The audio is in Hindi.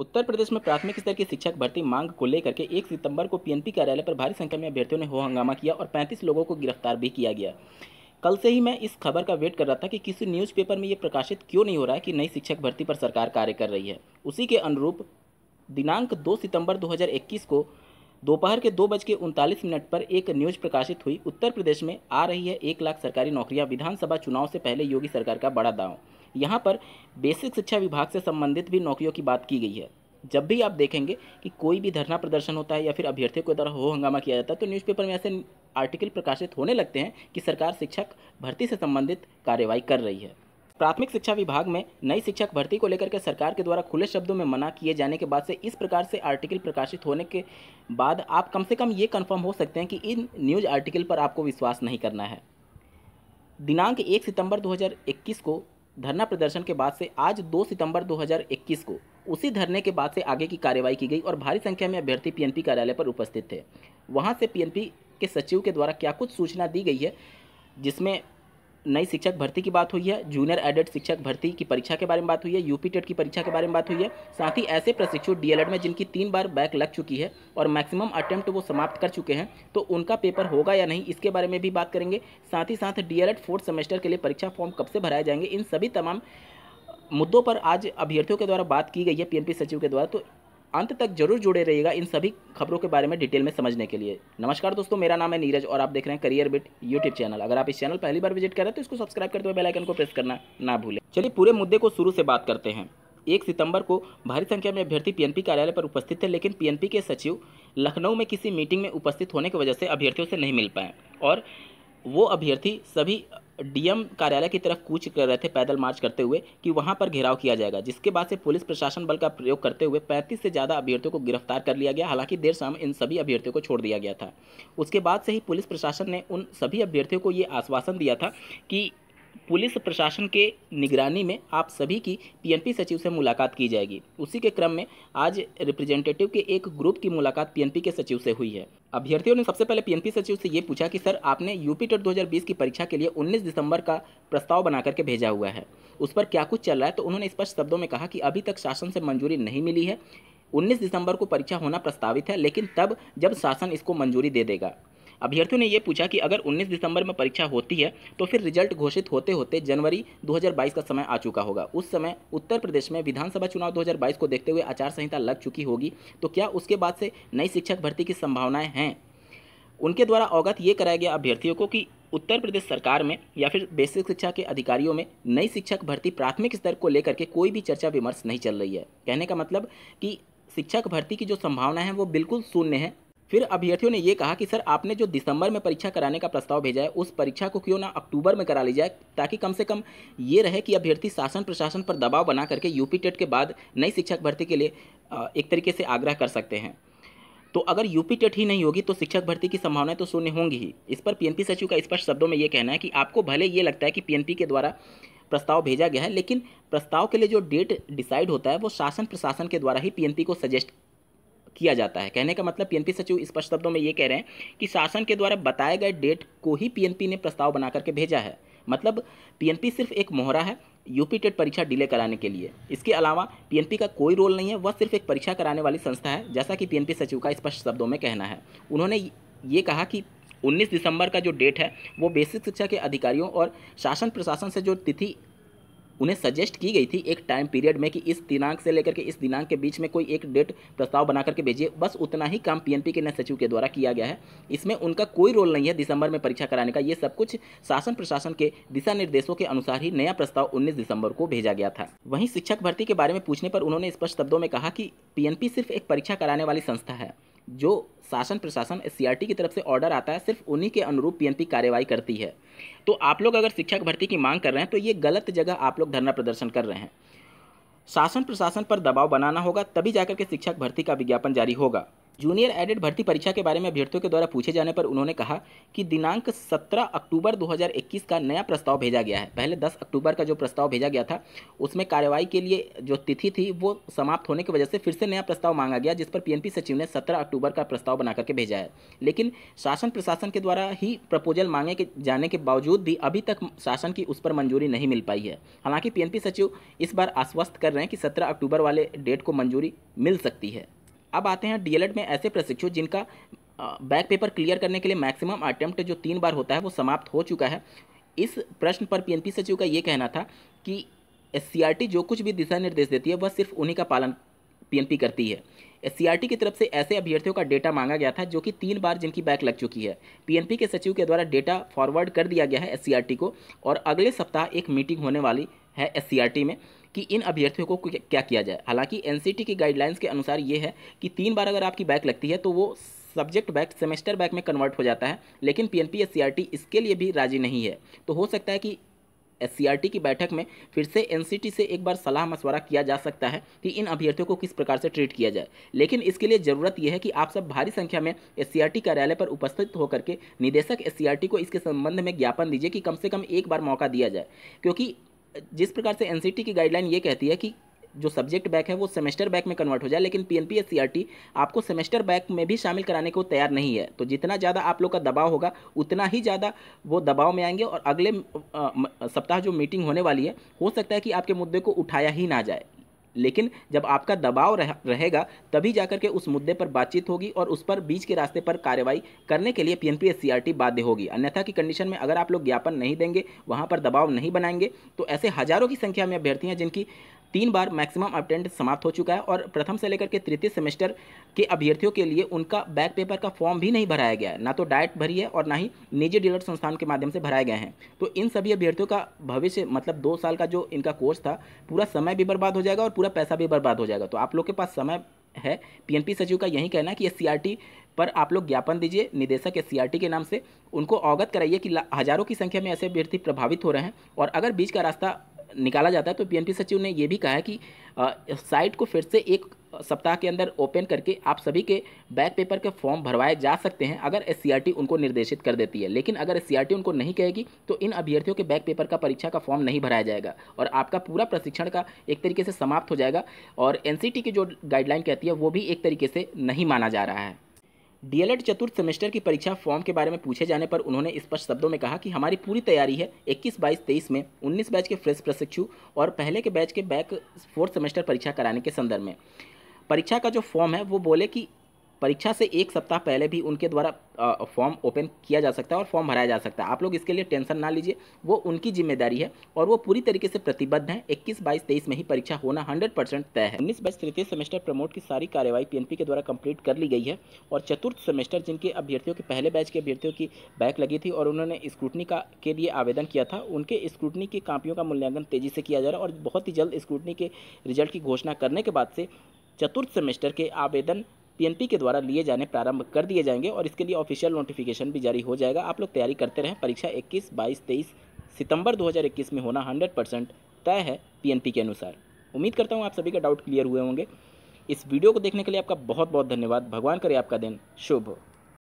उत्तर प्रदेश में प्राथमिक स्तर की शिक्षक भर्ती मांग को लेकर के एक सितंबर को पीएनपी कार्यालय पर भारी संख्या में अभ्यर्थियों ने हो हंगामा किया और 35 लोगों को गिरफ्तार भी किया गया कल से ही मैं इस खबर का वेट कर रहा था कि किसी न्यूज़पेपर में ये प्रकाशित क्यों नहीं हो रहा है कि नई शिक्षक भर्ती पर सरकार कार्य कर रही है उसी के अनुरूप दिनांक दो सितंबर दो को दोपहर के दो बज के उनतालीस मिनट पर एक न्यूज प्रकाशित हुई उत्तर प्रदेश में आ रही है एक लाख सरकारी नौकरियां विधानसभा चुनाव से पहले योगी सरकार का बड़ा दांव यहाँ पर बेसिक शिक्षा विभाग से संबंधित भी नौकरियों की बात की गई है जब भी आप देखेंगे कि कोई भी धरना प्रदर्शन होता है या फिर अभ्यर्थियों के द्वारा हो हंगामा किया जाता है तो न्यूज़पेपर में ऐसे आर्टिकल प्रकाशित होने लगते हैं कि सरकार शिक्षक भर्ती से संबंधित कार्रवाई कर रही है प्राथमिक शिक्षा विभाग में नई शिक्षक भर्ती को लेकर के सरकार के द्वारा खुले शब्दों में मना किए जाने के बाद से इस प्रकार से आर्टिकल प्रकाशित होने के बाद आप कम से कम ये कंफर्म हो सकते हैं कि इन न्यूज आर्टिकल पर आपको विश्वास नहीं करना है दिनांक एक सितंबर 2021 को धरना प्रदर्शन के बाद से आज दो सितंबर 2021 को उसी धरने के बाद से आगे की कार्रवाई की गई और भारी संख्या में अभ्यर्थी पीएनपी कार्यालय पर उपस्थित थे वहां से पीएनपी के सचिव के द्वारा क्या कुछ सूचना दी गई है जिसमें नई शिक्षक भर्ती की बात हुई है जूनियर एडेड शिक्षक भर्ती की परीक्षा के बारे में बात हुई है यूपी टेट की परीक्षा के बारे में बात हुई है साथ ही ऐसे प्रशिक्षु डीएलएड में जिनकी तीन बार बैक लग चुकी है और मैक्सिमम अटेम्प्ट वो समाप्त कर चुके हैं तो उनका पेपर होगा या नहीं इसके बारे में भी बात करेंगे साथ ही साथ डीएलएड फोर्थ सेमेस्टर के लिए परीक्षा फॉर्म कब से भराए जाएंगे इन सभी तमाम मुद्दों पर आज अभ्यर्थियों के द्वारा बात की गई है पीएमपी सचिव के द्वारा तो अंत तक जरूर जुड़े रहिएगा इन सभी खबरों के बारे में डिटेल में समझने के लिए नमस्कार दोस्तों मेरा नाम है नीरज और आप देख रहे हैं करियर बिट यूट्यूब चैनल अगर आप इस चैनल पहली बार विजिट करें तो इसको सब्सक्राइब करते हुए बेलाइकन को प्रेस करना ना भूलें चलिए पूरे मुद्दे को शुरू से बात करते हैं एक सितंबर को भारी संख्या में अभ्यर्थी पीएनपी कार्यालय पर उपस्थित थे लेकिन पीएनपी के सचिव लखनऊ में किसी मीटिंग में उपस्थित होने की वजह से अभ्यर्थियों से नहीं मिल पाए और वो अभ्यर्थी सभी डीएम कार्यालय की तरफ कूच कर रहे थे पैदल मार्च करते हुए कि वहां पर घेराव किया जाएगा जिसके बाद से पुलिस प्रशासन बल का प्रयोग करते हुए 35 से ज़्यादा अभ्यर्थियों को गिरफ्तार कर लिया गया हालांकि देर शाम इन सभी अभ्यर्थियों को छोड़ दिया गया था उसके बाद से ही पुलिस प्रशासन ने उन सभी अभ्यर्थियों को ये आश्वासन दिया था कि पुलिस प्रशासन के निगरानी में आप सभी की पीएनपी सचिव से मुलाकात की जाएगी उसी के क्रम में आज रिप्रेजेंटेटिव के एक ग्रुप की मुलाकात पीएनपी के सचिव से हुई है अभ्यर्थियों ने सबसे पहले पीएनपी सचिव से ये पूछा कि सर आपने यूपी टेट दो की परीक्षा के लिए 19 दिसंबर का प्रस्ताव बना करके भेजा हुआ है उस पर क्या कुछ चल रहा है तो उन्होंने स्पष्ट शब्दों में कहा कि अभी तक शासन से मंजूरी नहीं मिली है 19 दिसंबर को परीक्षा होना प्रस्तावित है लेकिन तब जब शासन इसको मंजूरी दे देगा अभ्यर्थियों ने यह पूछा कि अगर 19 दिसंबर में परीक्षा होती है तो फिर रिजल्ट घोषित होते होते जनवरी 2022 का समय आ चुका होगा उस समय उत्तर प्रदेश में विधानसभा चुनाव 2022 को देखते हुए आचार संहिता लग चुकी होगी तो क्या उसके बाद से नई शिक्षक भर्ती की संभावनाएँ हैं उनके द्वारा अवगत ये कराया गया अभ्यर्थियों को कि उत्तर प्रदेश सरकार में या फिर बेसिक शिक्षा के अधिकारियों में नई शिक्षक भर्ती प्राथमिक स्तर को लेकर के कोई भी चर्चा विमर्श नहीं चल रही है कहने का मतलब कि शिक्षक भर्ती की जो संभावना है वो बिल्कुल शून्य है फिर अभ्यर्थियों ने यह कहा कि सर आपने जो दिसंबर में परीक्षा कराने का प्रस्ताव भेजा है उस परीक्षा को क्यों ना अक्टूबर में करा ली जाए ताकि कम से कम ये रहे कि अभ्यर्थी शासन प्रशासन पर दबाव बना करके यूपी टेट के बाद नई शिक्षक भर्ती के लिए एक तरीके से आग्रह कर सकते हैं तो अगर यूपी टेट ही नहीं होगी तो शिक्षक भर्ती की संभावनाएं तो शून्य होंगी ही इस पर पीएनपी सचिव का स्पष्ट शब्दों में ये कहना है कि आपको भले ये लगता है कि पीएनपी के द्वारा प्रस्ताव भेजा गया है लेकिन प्रस्ताव के लिए जो डेट डिसाइड होता है वो शासन प्रशासन के द्वारा ही पीएनपी को सजेस्ट किया जाता है कहने का मतलब पीएनपी सचिव स्पष्ट शब्दों में ये कह रहे हैं कि शासन के द्वारा बताए गए डेट को ही पीएनपी ने प्रस्ताव बना करके भेजा है मतलब पीएनपी सिर्फ एक मोहरा है यूपी टेट परीक्षा डिले कराने के लिए इसके अलावा पीएनपी का कोई रोल नहीं है वह सिर्फ एक परीक्षा कराने वाली संस्था है जैसा कि पीएनपी सचिव का स्पष्ट शब्दों में कहना है उन्होंने ये कहा कि 19 दिसंबर का जो डेट है वो बेसिक शिक्षा के अधिकारियों और शासन प्रशासन से जो तिथि उन्हें सजेस्ट की गई थी एक टाइम पीरियड में कि इस दिनांक से लेकर के इस दिनांक के बीच में कोई एक डेट प्रस्ताव बना करके भेजिए बस उतना ही काम पीएनपी के नए सचिव के द्वारा किया गया है इसमें उनका कोई रोल नहीं है दिसंबर में परीक्षा कराने का ये सब कुछ शासन प्रशासन के दिशा निर्देशों के अनुसार ही नया प्रस्ताव उन्नीस दिसंबर को भेजा गया था वहीं शिक्षक भर्ती के बारे में पूछने पर उन्होंने स्पष्ट शब्दों में कहा कि पीएनपी सिर्फ एक परीक्षा कराने वाली संस्था है जो शासन प्रशासन एस की तरफ से ऑर्डर आता है सिर्फ उन्हीं के अनुरूप पीएनपी कार्यवाही करती है तो आप लोग अगर शिक्षक भर्ती की मांग कर रहे हैं तो ये गलत जगह आप लोग धरना प्रदर्शन कर रहे हैं शासन प्रशासन पर दबाव बनाना होगा तभी जाकर के शिक्षक भर्ती का विज्ञापन जारी होगा जूनियर एडेड भर्ती परीक्षा के बारे में अभ्यर्थियों के द्वारा पूछे जाने पर उन्होंने कहा कि दिनांक 17 अक्टूबर 2021 का नया प्रस्ताव भेजा गया है पहले 10 अक्टूबर का जो प्रस्ताव भेजा गया था उसमें कार्रवाई के लिए जो तिथि थी वो समाप्त होने की वजह से फिर से नया प्रस्ताव मांगा गया जिस पर पीएनपी सचिव ने सत्रह अक्टूबर का प्रस्ताव बना करके भेजा है लेकिन शासन प्रशासन के द्वारा ही प्रपोजल मांगे के जाने के बावजूद भी अभी तक शासन की उस पर मंजूरी नहीं मिल पाई है हालांकि पीएनपी सचिव इस बार आश्वस्त कर रहे हैं कि सत्रह अक्टूबर वाले डेट को मंजूरी मिल सकती है अब आते हैं डीएलएड में ऐसे प्रशिक्षु जिनका बैक पेपर क्लियर करने के लिए मैक्सिमम अटैम्प्ट जो तीन बार होता है वो समाप्त हो चुका है इस प्रश्न पर पीएनपी सचिव का ये कहना था कि एस जो कुछ भी दिशा निर्देश देती है वह सिर्फ उन्हीं का पालन पीएनपी करती है एस की तरफ से ऐसे अभ्यर्थियों का डेटा मांगा गया था जो कि तीन बार जिनकी बैक लग चुकी है पीएनपी के सचिव के द्वारा डेटा फॉरवर्ड कर दिया गया है एस को और अगले सप्ताह एक मीटिंग होने वाली है एस में कि इन अभ्यर्थियों को क्या किया जाए हालांकि एन की गाइडलाइंस के अनुसार ये है कि तीन बार अगर आपकी बैक लगती है तो वो सब्जेक्ट बैक सेमेस्टर बैक में कन्वर्ट हो जाता है लेकिन P N P S C R T इसके लिए भी राजी नहीं है तो हो सकता है कि एस की बैठक में फिर से एन से एक बार सलाह मशवरा किया जा सकता है कि इन अभ्यर्थियों को किस प्रकार से ट्रीट किया जाए लेकिन इसके लिए ज़रूरत यह है कि आप सब भारी संख्या में एस कार्यालय पर उपस्थित होकर के निदेशक एस को इसके संबंध में ज्ञापन दीजिए कि कम से कम एक बार मौका दिया जाए क्योंकि जिस प्रकार से एन की गाइडलाइन ये कहती है कि जो सब्जेक्ट बैक है वो सेमेस्टर बैक में कन्वर्ट हो जाए लेकिन P N P S C R T आपको सेमेस्टर बैक में भी शामिल कराने को तैयार नहीं है तो जितना ज़्यादा आप लोग का दबाव होगा उतना ही ज़्यादा वो दबाव में आएंगे और अगले सप्ताह जो मीटिंग होने वाली है हो सकता है कि आपके मुद्दे को उठाया ही ना जाए लेकिन जब आपका दबाव रह, रहेगा तभी जाकर के उस मुद्दे पर बातचीत होगी और उस पर बीच के रास्ते पर कार्रवाई करने के लिए आर टी बाध्य होगी अन्यथा की कंडीशन में अगर आप लोग ज्ञापन नहीं देंगे वहाँ पर दबाव नहीं बनाएंगे तो ऐसे हजारों की संख्या में अभ्यर्थी हैं जिनकी तीन बार मैक्सिमम अटेंड समाप्त हो चुका है और प्रथम से लेकर के तृतीय सेमेस्टर के अभ्यर्थियों के लिए उनका बैक पेपर का फॉर्म भी नहीं भराया गया है ना तो डायट भरी है और ना ही निजी डीलर संस्थान के माध्यम से भराए गए हैं तो इन सभी अभ्यर्थियों का भविष्य मतलब दो साल का जो इनका कोर्स था पूरा समय भी बर्बाद हो जाएगा और पूरा पैसा भी बर्बाद हो जाएगा तो आप लोग के पास समय है पीएनपी सचिव का यही कहना है कि सीआरटी पर आप लोग ज्ञापन दीजिए निदेशक एस सी के नाम से उनको अवगत कराइए कि हज़ारों की संख्या में ऐसे अभ्यर्थी प्रभावित हो रहे हैं और अगर बीच का रास्ता निकाला जाता है तो पी सचिव ने यह भी कहा है कि साइट को फिर से एक सप्ताह के अंदर ओपन करके आप सभी के बैक पेपर के फॉर्म भरवाए जा सकते हैं अगर एस उनको निर्देशित कर देती है लेकिन अगर एस उनको नहीं कहेगी तो इन अभ्यर्थियों के बैक पेपर का परीक्षा का फॉर्म नहीं भराया जाएगा और आपका पूरा प्रशिक्षण का एक तरीके से समाप्त हो जाएगा और एन की जो गाइडलाइन कहती है वो भी एक तरीके से नहीं माना जा रहा है डीएलएड चतुर्थ सेमेस्टर की परीक्षा फॉर्म के बारे में पूछे जाने पर उन्होंने स्पष्ट शब्दों में कहा कि हमारी पूरी तैयारी है 21 बाईस तेईस में 19 बैच के फ्रेश प्रशिक्षु और पहले के बैच के बैक फोर्थ सेमेस्टर परीक्षा कराने के संदर्भ में परीक्षा का जो फॉर्म है वो बोले कि परीक्षा से एक सप्ताह पहले भी उनके द्वारा फॉर्म ओपन किया जा सकता है और फॉर्म भराया जा सकता है आप लोग इसके लिए टेंशन ना लीजिए वो उनकी जिम्मेदारी है और वो पूरी तरीके से प्रतिबद्ध हैं इक्कीस बाईस तेईस में ही परीक्षा होना हंड्रेड परसेंट तय है उन्नीस बाईस तृतीय सेमेस्टर प्रमोट की सारी कार्यवाही पी के द्वारा कंप्लीट कर ली गई है और चतुर्थ सेमेस्टर जिनके अभ्यर्थियों के पहले बैच के अभ्यर्थियों की बैक लगी थी और उन्होंने स्क्रूटनी का के लिए आवेदन किया था उनके स्क्रूटनी की कापियों का मूल्यांकन तेजी से किया जा रहा है और बहुत ही जल्द स्क्रूटनी के रिजल्ट की घोषणा करने के बाद से चतुर्थ सेमेस्टर के आवेदन पीएनपी के द्वारा लिए जाने प्रारंभ कर दिए जाएंगे और इसके लिए ऑफिशियल नोटिफिकेशन भी जारी हो जाएगा आप लोग तैयारी करते रहें परीक्षा 21, 22, 23 सितंबर 2021 में होना 100 परसेंट तय है पीएनपी के अनुसार उम्मीद करता हूँ आप सभी का डाउट क्लियर हुए होंगे इस वीडियो को देखने के लिए आपका बहुत बहुत धन्यवाद भगवान करे आपका दिन शुभ हो